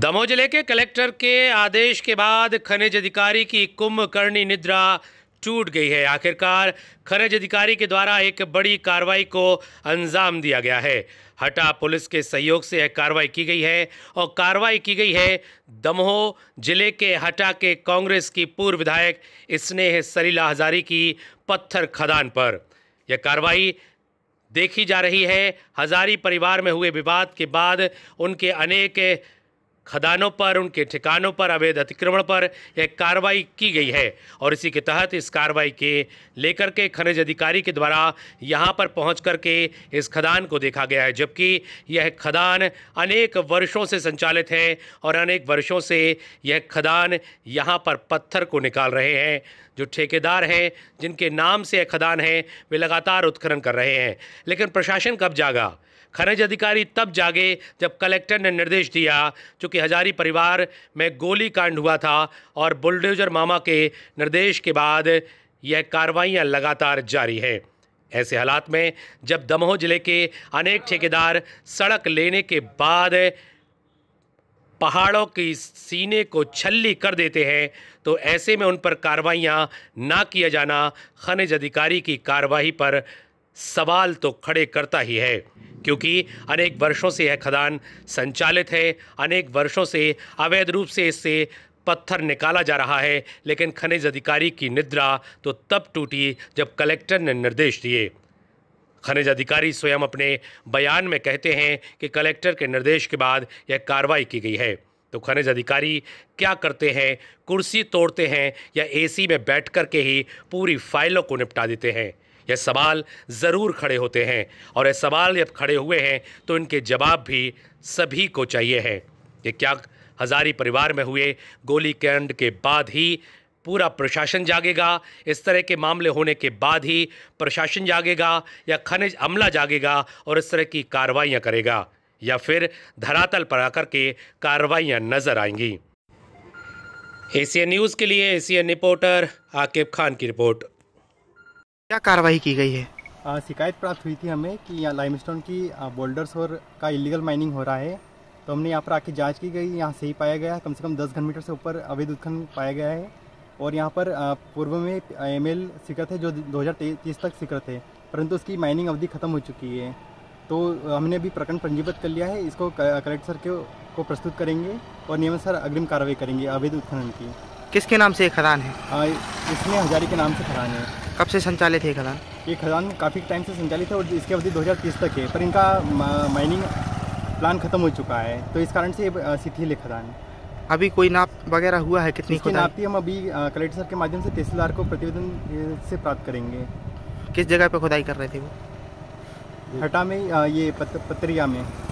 दमोह जिले के कलेक्टर के आदेश के बाद खनिज अधिकारी की कुंभकर्णी निद्रा टूट गई है आखिरकार खनिज अधिकारी के द्वारा एक बड़ी कार्रवाई को अंजाम दिया गया है हटा पुलिस के सहयोग से यह कार्रवाई की गई है और कार्रवाई की गई है दमोह जिले के हटा के कांग्रेस की पूर्व विधायक स्नेह सलीला हजारी की पत्थर खदान पर यह कार्रवाई देखी जा रही है हजारी परिवार में हुए विवाद के बाद उनके अनेक खदानों पर उनके ठिकानों पर अवैध अतिक्रमण पर एक कार्रवाई की गई है और इसी के तहत इस कार्रवाई के लेकर के खनिज अधिकारी के द्वारा यहाँ पर पहुँच करके इस खदान को देखा गया है जबकि यह खदान अनेक वर्षों से संचालित है और अनेक वर्षों से यह खदान यहाँ पर पत्थर को निकाल रहे हैं जो ठेकेदार हैं जिनके नाम से यह खदान है वे लगातार उत्खनन कर रहे हैं लेकिन प्रशासन कब जागा खनिज अधिकारी तब जागे जब कलेक्टर ने निर्देश दिया चूँकि हजारी परिवार में गोलीकांड हुआ था और बुलडोजर मामा के निर्देश के बाद यह कार्रवाइयाँ लगातार जारी है ऐसे हालात में जब दमोह जिले के अनेक ठेकेदार सड़क लेने के बाद पहाड़ों की सीने को छल्ली कर देते हैं तो ऐसे में उन पर कार्रवाइयाँ ना किया जाना खनिज अधिकारी की कार्रवाई पर सवाल तो खड़े करता ही है क्योंकि अनेक वर्षों से यह खदान संचालित है अनेक वर्षों से अवैध रूप से इससे पत्थर निकाला जा रहा है लेकिन खनिज अधिकारी की निद्रा तो तब टूटी जब कलेक्टर ने निर्देश दिए खनिज अधिकारी स्वयं अपने बयान में कहते हैं कि कलेक्टर के निर्देश के बाद यह कार्रवाई की गई है तो खनिज अधिकारी क्या करते हैं कुर्सी तोड़ते हैं या एसी में बैठ के ही पूरी फाइलों को निपटा देते हैं यह सवाल ज़रूर खड़े होते हैं और यह सवाल जब खड़े हुए हैं तो इनके जवाब भी सभी को चाहिए हैं ये क्या हजारी परिवार में हुए गोलीकांड के बाद ही पूरा प्रशासन जागेगा इस तरह के मामले होने के बाद ही प्रशासन जागेगा या खनिज अमला जागेगा और इस तरह की कार्रवाइयाँ करेगा या फिर धरातल पर आकर के कार्रवाइयाँ नज़र आएंगी एशियन न्यूज़ के लिए एशियन रिपोर्टर आकिब खान की रिपोर्ट क्या कार्रवाई की गई है आ, शिकायत प्राप्त हुई थी हमें कि यहाँ लाइम की बोल्डर्स और का इलीगल माइनिंग हो रहा है तो हमने यहाँ पर आके जांच की गई यहाँ सही पाया गया कम से कम दस घन मीटर से ऊपर अवैध उत्खनन पाया गया है और यहाँ पर पूर्व में एम एल शिखर थे जो दो तक शिखर है परंतु उसकी माइनिंग अवधि खत्म हो चुकी है तो हमने अभी प्रकरण पंजीबद्ध कर लिया है इसको कलेक्टर सर के को प्रस्तुत करेंगे और नियमानुसार अग्रिम कार्रवाई करेंगे अवैध उत्खनन की किसके नाम से खदान है इसमें हजारी के नाम से खदान है कब से संचालित है खदान ये खदान काफ़ी टाइम से संचालित है और इसकी अवधि 2030 तक है पर इनका माइनिंग प्लान खत्म हो चुका है तो इस कारण से शिथिल है खदान अभी कोई नाप वगैरह हुआ है कितनी इसकी नापती हम अभी कलेक्टर सर के माध्यम से तहसीलदार को प्रतिवेदन से प्राप्त करेंगे किस जगह पर खुदाई कर रहे थे वो हटा में ये पत, पतरिया में